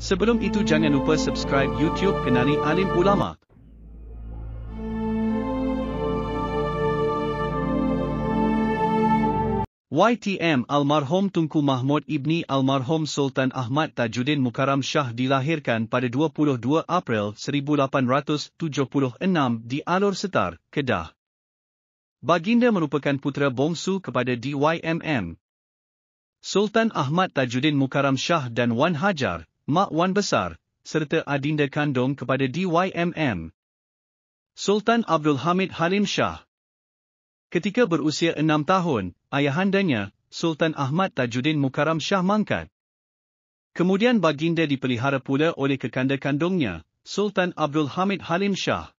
Sebelum itu jangan lupa subscribe YouTube Kenani Alim Ulama. YTM Almarhum Tunku Mahmud Ibni Almarhum Sultan Ahmad Tajuddin Mukarram Shah dilahirkan pada 22 April 1876 di Alor Setar, Kedah. Baginda merupakan putera bongsu kepada DYMM. Sultan Ahmad Tajuddin Mukarram Shah dan Wan Hajar, Mak Wan Besar, serta Adinda Kandung kepada DYMM. Sultan Abdul Hamid Halim Shah Ketika berusia enam tahun, ayahandanya, Sultan Ahmad Tajuddin Mukaram Shah mangkat. Kemudian baginda dipelihara pula oleh kekanda kandungnya, Sultan Abdul Hamid Halim Shah.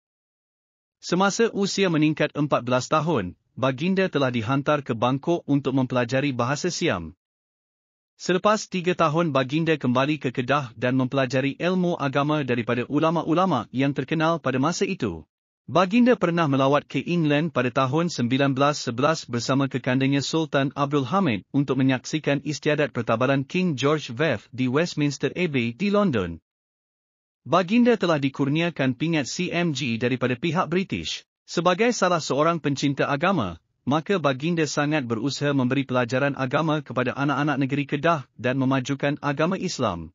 Semasa usia meningkat empat belas tahun, baginda telah dihantar ke Bangkok untuk mempelajari bahasa Siam. Selepas tiga tahun baginda kembali ke Kedah dan mempelajari ilmu agama daripada ulama-ulama yang terkenal pada masa itu. Baginda pernah melawat ke England pada tahun 1911 bersama kekandangnya Sultan Abdul Hamid untuk menyaksikan istiadat pertabaran King George V di Westminster Abbey di London. Baginda telah dikurniakan pingat CMG daripada pihak British. Sebagai salah seorang pencinta agama, maka baginda sangat berusaha memberi pelajaran agama kepada anak-anak negeri Kedah dan memajukan agama Islam.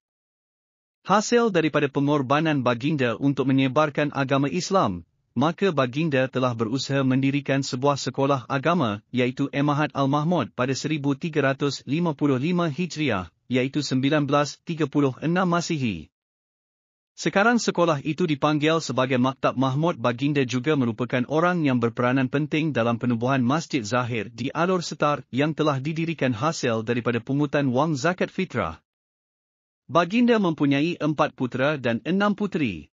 Hasil daripada pengorbanan baginda untuk menyebarkan agama Islam, maka baginda telah berusaha mendirikan sebuah sekolah agama iaitu Emahat Al-Mahmud pada 1355 Hijriah, iaitu 1936 Masihi. Sekarang sekolah itu dipanggil sebagai Maktab Mahmud Baginda juga merupakan orang yang berperanan penting dalam penubuhan Masjid Zahir di Alor Setar yang telah didirikan hasil daripada pungutan wang zakat fitrah. Baginda mempunyai empat putera dan enam puteri.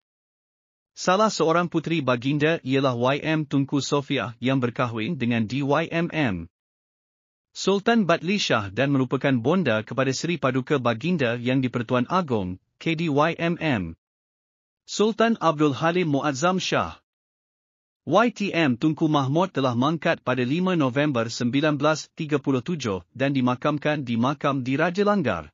Salah seorang puteri Baginda ialah YM Tunku Sofia yang berkahwin dengan DYMM. Sultan Batlishah dan merupakan bonda kepada Seri Paduka Baginda yang di Pertuan Agong, KDYMM. Sultan Abdul Halim Muazzam Shah. YTM Tunku Mahmud telah mangkat pada 5 November 1937 dan dimakamkan di Makam Diraja Langgar.